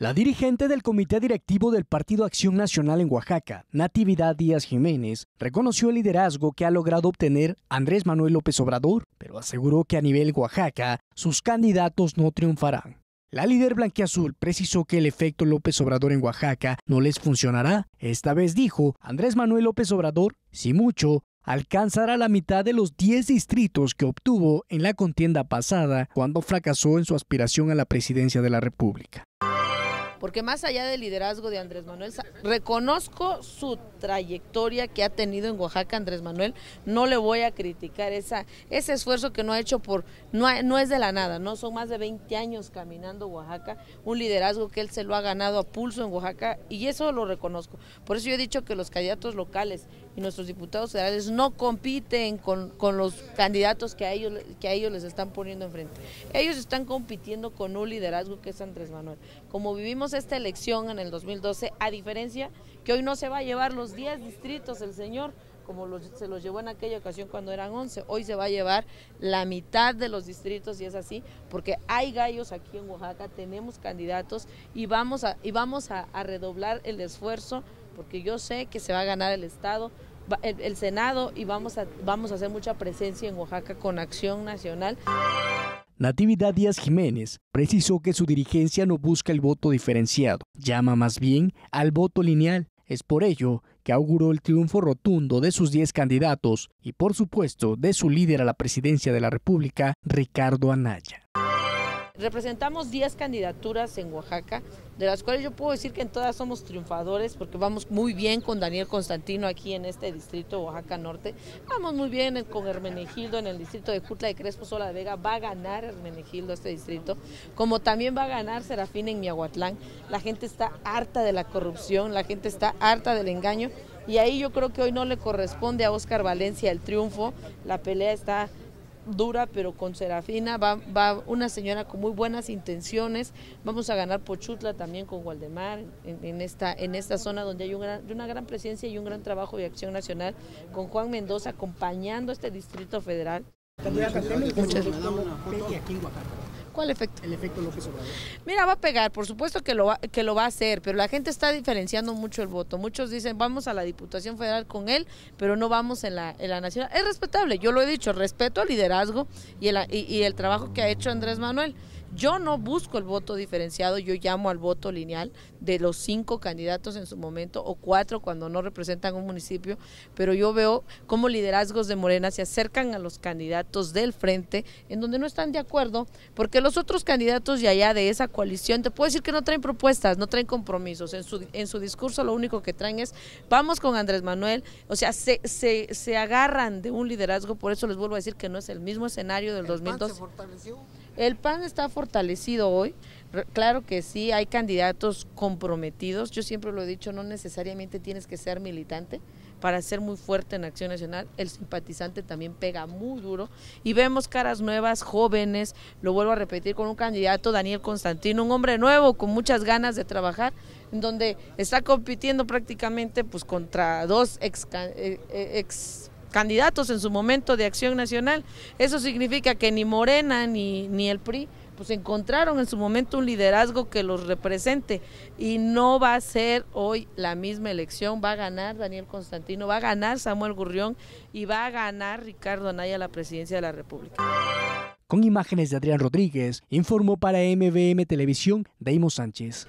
La dirigente del Comité Directivo del Partido Acción Nacional en Oaxaca, Natividad Díaz Jiménez, reconoció el liderazgo que ha logrado obtener Andrés Manuel López Obrador, pero aseguró que a nivel Oaxaca sus candidatos no triunfarán. La líder blanquiazul precisó que el efecto López Obrador en Oaxaca no les funcionará. Esta vez dijo, Andrés Manuel López Obrador, si mucho, alcanzará la mitad de los 10 distritos que obtuvo en la contienda pasada cuando fracasó en su aspiración a la presidencia de la República porque más allá del liderazgo de Andrés Manuel, reconozco su trayectoria que ha tenido en Oaxaca Andrés Manuel, no le voy a criticar esa, ese esfuerzo que no ha hecho por, no, es de la nada, no son más de 20 años caminando Oaxaca, un liderazgo que él se lo ha ganado a pulso en Oaxaca y eso lo reconozco. Por eso yo he dicho que los candidatos locales y nuestros diputados federales no compiten con, con los candidatos que a, ellos, que a ellos les están poniendo enfrente. Ellos están compitiendo con un liderazgo que es Andrés Manuel. Como vivimos esta elección en el 2012, a diferencia que hoy no se va a llevar los 10 distritos el señor, como se los llevó en aquella ocasión cuando eran 11, hoy se va a llevar la mitad de los distritos y es así, porque hay gallos aquí en Oaxaca, tenemos candidatos y vamos a, y vamos a, redoblar el esfuerzo, porque yo sé que se va a ganar el Estado, el, el Senado y vamos a, vamos a hacer mucha presencia en Oaxaca con Acción Nacional. Natividad Díaz Jiménez precisó que su dirigencia no busca el voto diferenciado, llama más bien al voto lineal. Es por ello que auguró el triunfo rotundo de sus 10 candidatos y por supuesto de su líder a la presidencia de la República, Ricardo Anaya. Representamos 10 candidaturas en Oaxaca, de las cuales yo puedo decir que en todas somos triunfadores, porque vamos muy bien con Daniel Constantino aquí en este distrito Oaxaca Norte, vamos muy bien con Hermenegildo en el distrito de Jutla de Crespo Sola Vega, va a ganar Hermenegildo este distrito, como también va a ganar Serafín en Miahuatlán. La gente está harta de la corrupción, la gente está harta del engaño, y ahí yo creo que hoy no le corresponde a Oscar Valencia el triunfo, la pelea está dura, pero con Serafina va, una señora con muy buenas intenciones. Vamos a ganar Pochutla también con Gualdemar, en, esta, en esta zona donde hay una gran presencia y un gran trabajo de acción nacional, con Juan Mendoza acompañando este Distrito Federal. Muchas ¿Cuál efecto? El efecto López Mira, va a pegar, por supuesto que lo, va, que lo va a hacer, pero la gente está diferenciando mucho el voto. Muchos dicen, vamos a la Diputación Federal con él, pero no vamos en la, en la Nacional. Es respetable, yo lo he dicho, respeto al liderazgo y el, y, y el trabajo que ha hecho Andrés Manuel. Yo no busco el voto diferenciado, yo llamo al voto lineal de los cinco candidatos en su momento o cuatro cuando no representan un municipio, pero yo veo cómo liderazgos de Morena se acercan a los candidatos del frente en donde no están de acuerdo, porque los otros candidatos de allá de esa coalición, te puedo decir que no traen propuestas, no traen compromisos, en su, en su discurso lo único que traen es vamos con Andrés Manuel, o sea, se, se, se agarran de un liderazgo, por eso les vuelvo a decir que no es el mismo escenario del 2012. El PAN está fortalecido hoy. Claro que sí, hay candidatos comprometidos. Yo siempre lo he dicho, no necesariamente tienes que ser militante para ser muy fuerte en Acción Nacional. El simpatizante también pega muy duro y vemos caras nuevas, jóvenes. Lo vuelvo a repetir con un candidato, Daniel Constantino, un hombre nuevo con muchas ganas de trabajar, en donde está compitiendo prácticamente pues contra dos ex eh, eh, candidatos en su momento de Acción Nacional. Eso significa que ni Morena ni, ni el PRI pues encontraron en su momento un liderazgo que los represente y no va a ser hoy la misma elección, va a ganar Daniel Constantino, va a ganar Samuel Gurrión y va a ganar Ricardo Anaya la presidencia de la República. Con imágenes de Adrián Rodríguez, informó para MBM Televisión Deimo Sánchez.